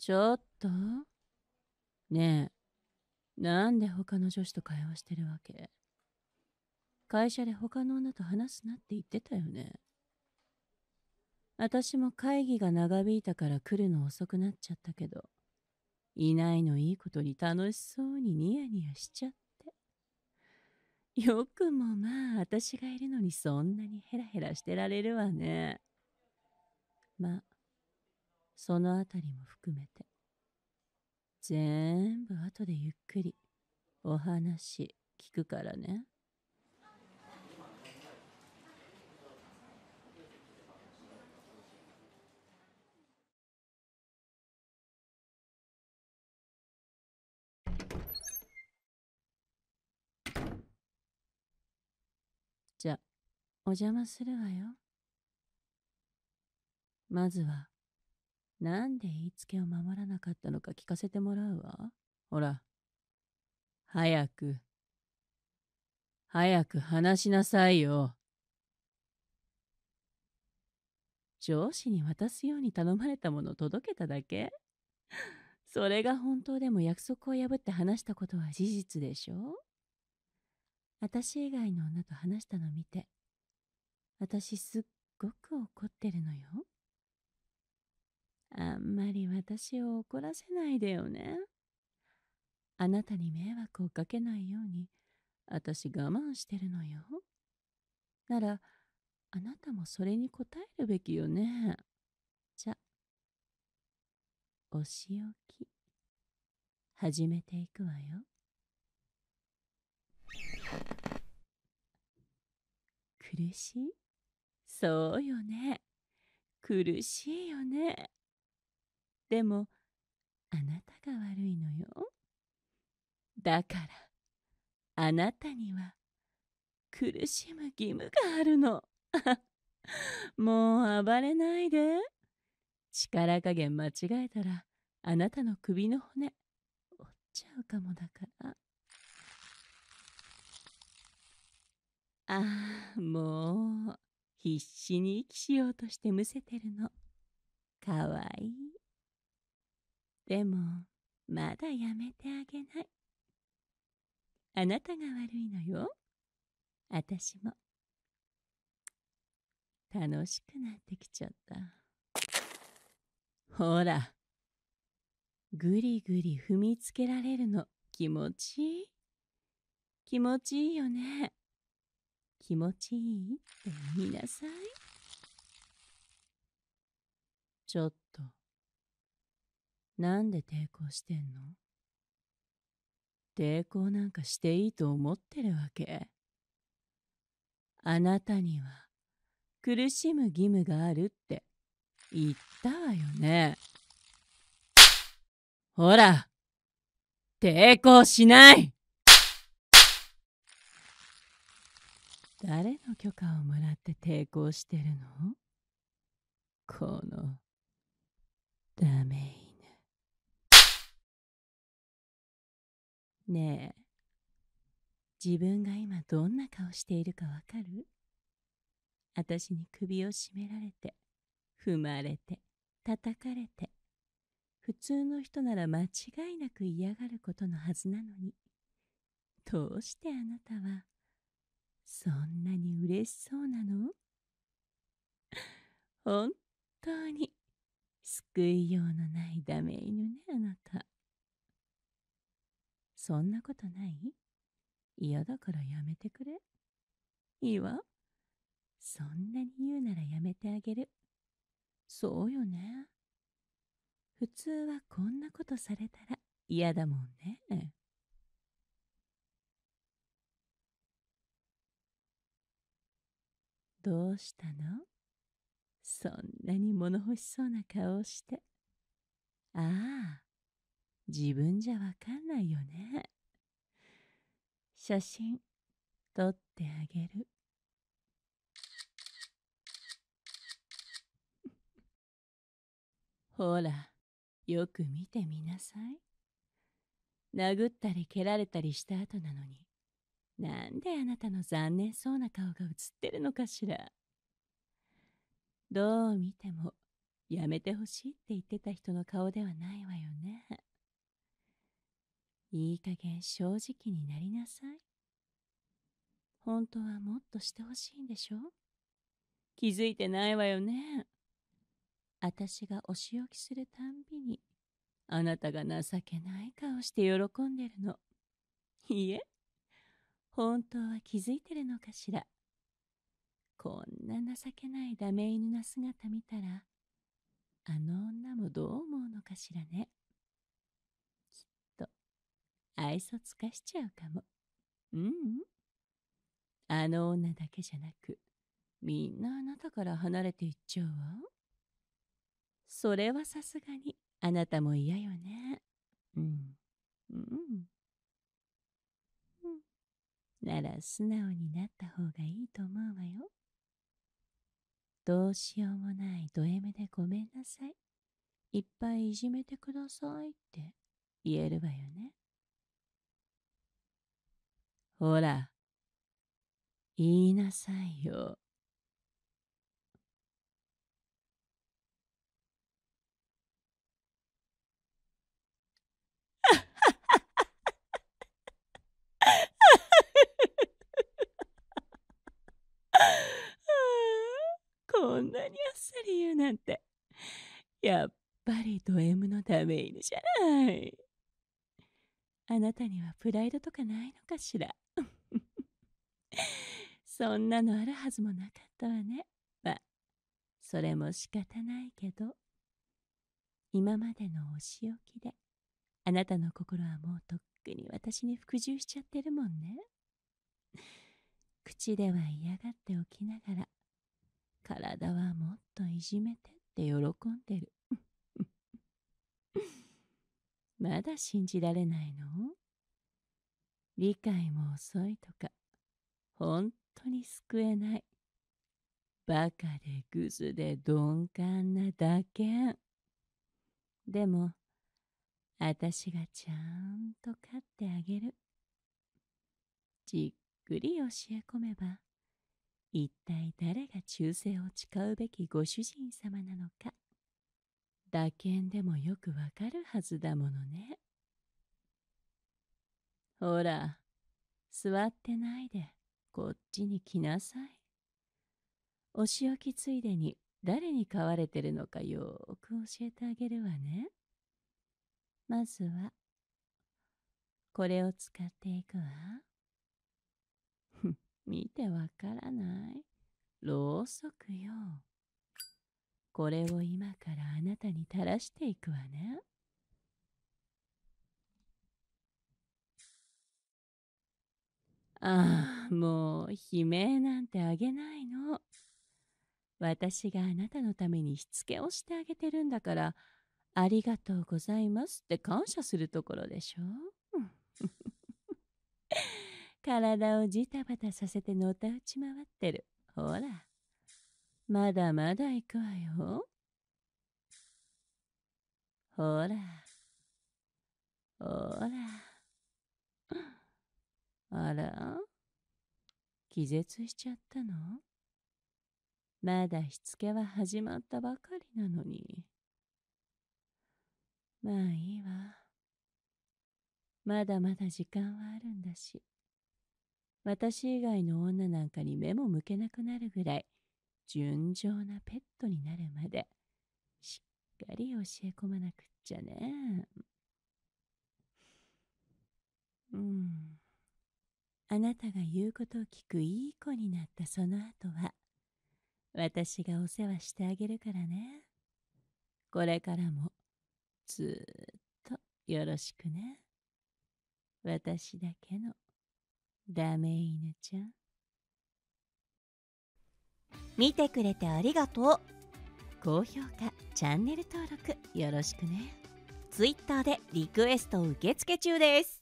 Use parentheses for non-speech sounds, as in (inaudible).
ちょっとねえ、なんで他の女子と会話してるわけ会社で他の女と話すなって言ってたよね。私も会議が長引いたから来るの遅くなっちゃったけど、いないのいいことに楽しそうにニヤニヤしちゃって。よくもまあ私がいるのにそんなにヘラヘラしてられるわね。まあ、そのあたりも含めて、全部後でゆっくりお話聞くからね。じゃ、お邪魔するわよ。まずはなんで言いつけを守らなかったのか聞かせてもらうわ。ほら。早く。早く話しなさいよ。上司に渡すように頼まれたもの届けただけそれが本当でも約束を破って話したことは事実でしょ私以外の女と話したの見て私すっごく怒ってるのよ。あんまり私を怒らせないでよね。あなたに迷惑をかけないように、私我慢してるのよ。なら、あなたもそれに応えるべきよね。じゃ、お仕置き、始めていくわよ。苦しいそうよね。苦しいよね。でも、あなたが悪いのよ。だから、あなたには、苦しむ義務があるの。(laughs) もう暴れないで。力加減間違えたら、あなたの首の骨、折っちゃうかもだから。ああ、もう、必死に息しようとしてむせてるの。かわいい。でも、まだやめてあげない。あなたが悪いのよ。あたしも。楽しくなってきちゃった。ほら。ぐりぐり踏みつけられるの気持ちいい気持ちいいよね。気持ちいいって言いなさい。ちょっと。なんで抵抗してんの抵抗なんかしていいと思ってるわけあなたには苦しむ義務があるって言ったわよねほら抵抗しない誰の許可をもらって抵抗してるのこのダメよねえ、自分が今どんな顔しているかわかる私に首を絞められて、踏まれて、叩かれて、普通の人なら間違いなく嫌がることのはずなのに、どうしてあなたは、そんなに嬉しそうなの本当に、救いようのないダメ犬ね、あなた。そんなことない嫌だからやめてくれ。いいわ。そんなに言うならやめてあげる。そうよね。普通はこんなことされたら嫌だもんね。どうしたのそんなに物欲しそうな顔をして。ああ、自分じゃわかんないよね。写真撮ってあげる。(laughs) ほら、よく見てみなさい。殴ったり蹴られたりした後なのに、なんであなたの残念そうな顔が映ってるのかしら。どう見ても、やめてほしいって言ってた人の顔ではないわよね。いい加減正直になりなさい。本当はもっとしてほしいんでしょ気づいてないわよね。私がお仕置きするたんびに、あなたが情けない顔して喜んでるの。いいえ、本当は気づいてるのかしら。こんな情けないダメ犬な姿見たら、あの女もどう思うのかしらね。愛想つかしちゃうかも。うん、うん、あの女だけじゃなく、みんなあなたから離れていっちゃうわ。それはさすがにあなたも嫌よね。うん。うん。うん、なら素直になった方がいいと思うわよ。どうしようもないド M でごめんなさい。いっぱいいじめてくださいって言えるわよね。ほら、言いなさいよ。(laughs) こんなにあっさり言うなんてやっぱりド M のため犬じゃないあなたにはプライドとかないのかしら (laughs) そんなのあるはずもなかったわね。まあ、それも仕方ないけど。今までのお仕置きで、あなたの心はもうとっくに私に服従しちゃってるもんね。口では嫌がっておきながら、体はもっといじめてって喜んでる。(laughs) まだ信じられないの理解も遅いとか本当に救えない。バカでグズで鈍感なだけん。でも、あたしがちゃんと飼ってあげる。じっくり教え込めば、一体誰が忠誠を誓うべきご主人様なのか、打剣でもよくわかるはずだものね。ほら、座ってないで。こっちに来なさい。お仕置きついでに誰に飼われてるのかよーく教えてあげるわね。まずは、これを使っていくわ。見てわからないろうそくよ。これを今からあなたに垂らしていくわね。ああ、もう悲鳴なんてあげないの。私があなたのためにしつけをしてあげてるんだから、ありがとうございますって感謝するところでしょ (laughs) 体をジタバタさせてのたうち回ってる。ほら。まだまだ行くわよ。ほら。ほら。あら気絶しちゃったのまだしつけは始まったばかりなのに。まあいいわ。まだまだ時間はあるんだし。私以外の女なんかに目も向けなくなるぐらい、純情なペットになるまで、しっかり教え込まなくっちゃね。あなたが言うことを聞くいい子になったその後は、私がお世話してあげるからね。これからも、ずっとよろしくね。私だけのダメ犬ちゃん。見てくれてありがとう。高評価チャンネル登録よろしくね Twitter でリクエスト受付中です